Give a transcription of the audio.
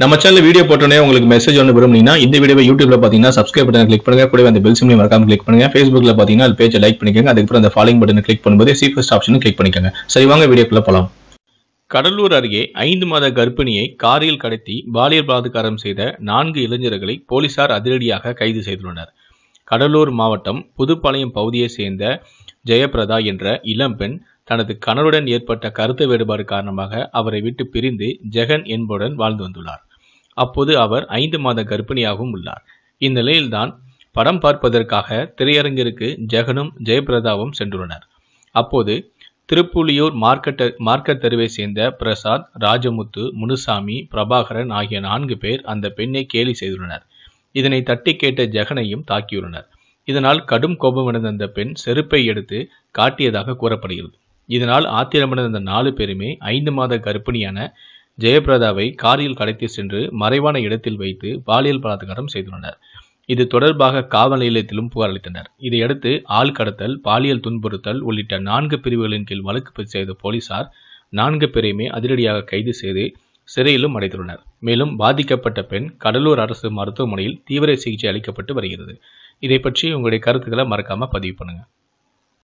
நம்ம channel video போட்டோன்னே உங்களுக்கு மெசேஜ் ஒன்று விரும்புனீங்கன்னா இந்த வீடியோ யூடியூப்ல பார்த்தீங்கன்னா சப்ஸ்கிரைப் பட்டன் கிளிக் பண்ணுங்க கூட அந்த பெல் சிம்லையும் மறக்காம கிளிக் பண்ணுங்க ஃபேஸ்புக்ல பார்த்தீங்கன்னா அது பேஜை லைக் பண்ணிக்கோங்க அதுக்கப்புறம் அந்த ஃபாலோயிங் பட்டன் கிளிக் பண்ணும்போது சி ஃபர்ஸ்ட் ஆப்ஷனும் கிளிக் பண்ணிக்கோங்க சரி வாங்க வீடியோக்குள்ள போகலாம் கடலூர் அருகே ஐந்து மாத கர்ப்பிணியை காரில் கடத்தி பாலியல் பலாத்காரம் செய்த நான்கு இளைஞர்களை போலீசார் அதிரடியாக கைது செய்துள்ளனர் கடலூர் மாவட்டம் புதுப்பாளையம் பகுதியை சேர்ந்த ஜெயபிரதா என்ற இளம்பெண் தனது கணவருடன் ஏற்பட்ட கருத்து வேறுபாடு காரணமாக அவரை விட்டு பிரிந்து ஜெகன் என்புடன் வாழ்ந்து வந்துள்ளார் அப்போது அவர் ஐந்து மாத கர்ப்பிணியாகவும் உள்ளார் இந்நிலையில்தான் படம் பார்ப்பதற்காக திரையரங்கிற்கு ஜெகனும் ஜெயபிரதாவும் சென்றுள்ளனர் அப்போது திருப்புலியூர் மார்க்கெட் மார்க்கெட் தெருவை சேர்ந்த பிரசாத் ராஜமுத்து முனுசாமி பிரபாகரன் ஆகிய நான்கு பேர் அந்த பெண்ணை கேலி செய்துள்ளனர் இதனை தட்டி கேட்ட ஜெகனையும் தாக்கியுள்ளனர் இதனால் கடும் கோபமடைந்த அந்த பெண் செருப்பை எடுத்து காட்டியதாக கூறப்படுகிறது இதனால் ஆத்திரமடைந்த நாலு பேருமே ஐந்து மாத கர்ப்பிணியான ஜெயபிரதாவை காரில் கடத்தி சென்று மறைவான இடத்தில் வைத்து பாலியல் பலாத்காரம் செய்துள்ளனர் இது தொடர்பாக காவல் நிலையத்திலும் புகார் அளித்தனர் இதையடுத்து ஆள் கடத்தல் பாலியல் துன்புறுத்தல் உள்ளிட்ட நான்கு பிரிவுகளின் கீழ் வழக்கு பதிவு செய்த போலீசார் நான்கு பேரையுமே அதிரடியாக கைது செய்து சிறையிலும் அடைத்துள்ளனர் மேலும் பாதிக்கப்பட்ட பெண் கடலூர் அரசு மருத்துவமனையில் தீவிர சிகிச்சை அளிக்கப்பட்டு வருகிறது இதை பற்றி உங்களுடைய கருத்துக்களை மறக்காமல் பதிவு பண்ணுங்கள்